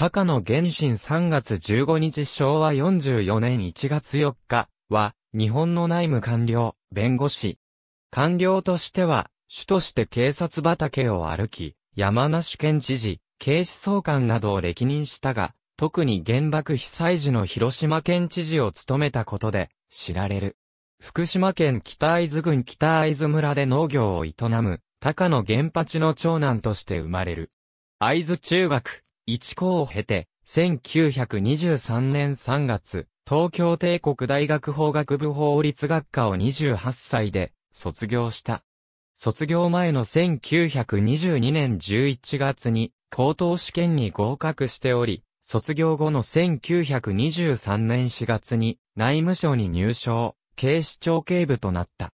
高野原心3月15日昭和44年1月4日は、日本の内務官僚、弁護士。官僚としては、主として警察畑を歩き、山梨県知事、警視総監などを歴任したが、特に原爆被災時の広島県知事を務めたことで知られる。福島県北会津郡北会津村で農業を営む、高野原八の長男として生まれる。会津中学、一校を経て、1923年3月、東京帝国大学法学部法律学科を28歳で卒業した。卒業前の1922年11月に高等試験に合格しており、卒業後の1923年4月に内務省に入省、警視庁警部となった。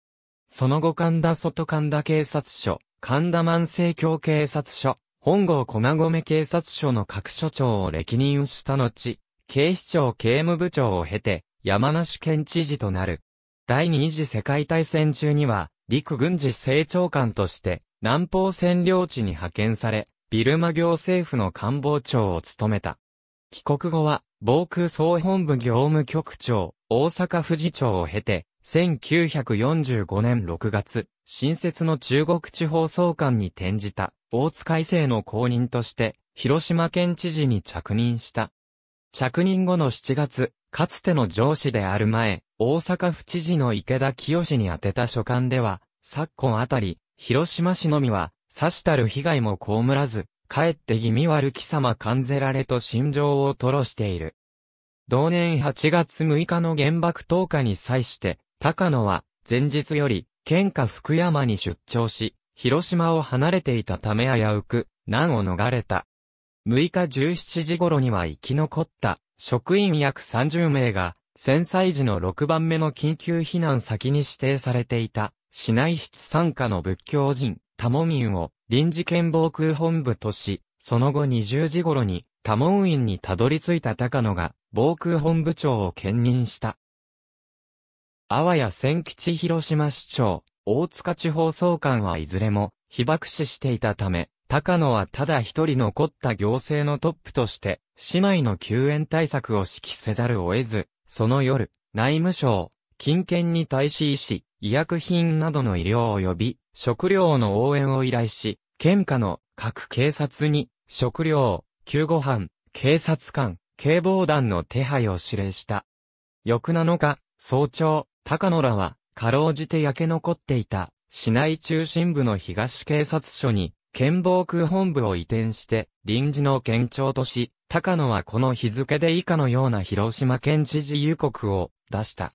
その後神田外神田警察署、神田万世教警察署、本郷駒込警察署の各署長を歴任した後、警視庁刑務部長を経て、山梨県知事となる。第二次世界大戦中には、陸軍事政長官として、南方占領地に派遣され、ビルマ行政府の官房長を務めた。帰国後は、防空総本部業務局長、大阪富士長を経て、1945年6月、新設の中国地方総監に転じた。大塚医生の公認として、広島県知事に着任した。着任後の7月、かつての上司である前、大阪府知事の池田清に宛てた書簡では、昨今あたり、広島市のみは、刺したる被害も被らず、かえって気味悪き様感ぜられと心情を吐露している。同年8月6日の原爆投下に際して、高野は、前日より、県下福山に出張し、広島を離れていたため危うく、難を逃れた。6日17時頃には生き残った職員約30名が、戦災時の6番目の緊急避難先に指定されていた、市内室参加の仏教人、多門院を臨時県防空本部とし、その後20時頃に多門院にたどり着いた高野が防空本部長を兼任した。あわや千吉広島市長、大塚地方総監はいずれも被爆死していたため、高野はただ一人残った行政のトップとして、市内の救援対策を指揮せざるを得ず、その夜、内務省、近県に対し医師、医薬品などの医療及び、食料の応援を依頼し、県下の各警察に、食料、救護班、警察官、警防団の手配を指令した。翌7日、早朝、高野らは、かろうじて焼け残っていた、市内中心部の東警察署に、県防空本部を移転して、臨時の県庁とし、高野はこの日付で以下のような広島県知事有告を出した。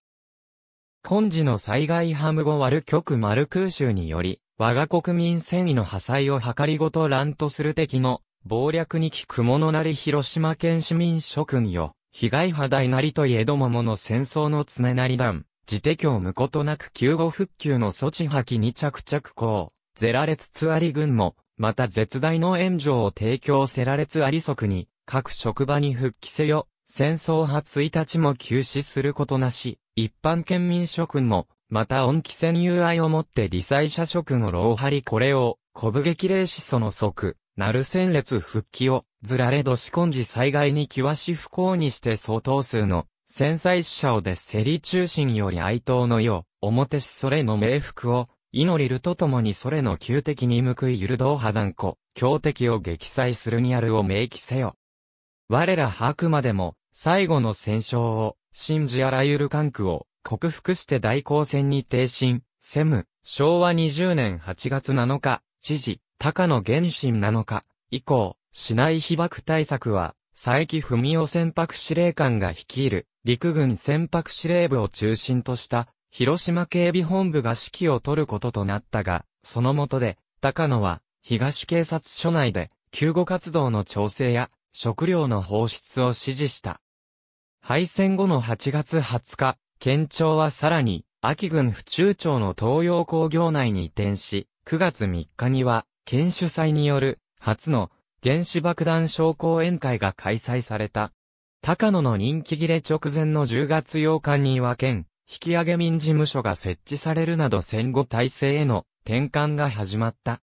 今時の災害ハム後、悪局丸空襲により、我が国民戦意の破砕を図りごと乱とする敵の、謀略に聞く者なり広島県市民諸君よ、被害派題なりといえどももの戦争の常なり団。自手教無ことなく救護復旧の措置破棄に着々行、ゼラレツツアリ軍も、また絶大の援助を提供せられつあり即に、各職場に復帰せよ、戦争派1日も休止することなし、一般県民諸君も、また恩気戦友愛をもって理災者諸君を老張りこれを、古武激励しその即、なる戦列復帰を、ずられどし根じ災害に際し不幸にして相当数の戦災死者をでセリ中心より哀悼の世、表しそれの冥福を、祈りるとともにそれの旧敵に報いゆる道破断固、強敵を撃砕するにあるを明記せよ。我らはあくまでも、最後の戦勝を、信じあらゆる関区を、克服して大交戦に挺身、セム、昭和20年8月7日、知事、高野原心7日、以降、市内被爆対策は、佐伯文夫船舶司令官が率いる陸軍船舶司令部を中心とした広島警備本部が指揮を取ることとなったが、その下で、高野は東警察署内で救護活動の調整や食料の放出を指示した。敗戦後の8月20日、県庁はさらに、秋軍府中町の東洋工業内に移転し、9月3日には、県主催による、初の、原子爆弾商工宴会が開催された。高野の人気切れ直前の10月8日には県、引き上げ民事務所が設置されるなど戦後体制への転換が始まった。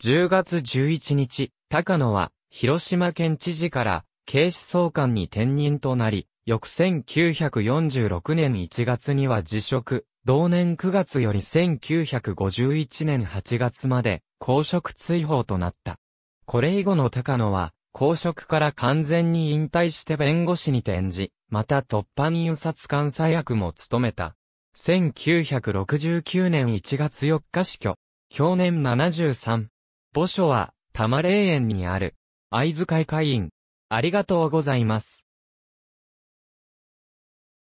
10月11日、高野は広島県知事から警視総監に転任となり、翌1946年1月には辞職、同年9月より1951年8月まで公職追放となった。これ以後の高野は、公職から完全に引退して弁護士に転じ、また突破入殺監査役も務めた。1969年1月4日死去。去年73。墓所は、多摩霊園にある。合図会会員。ありがとうございます。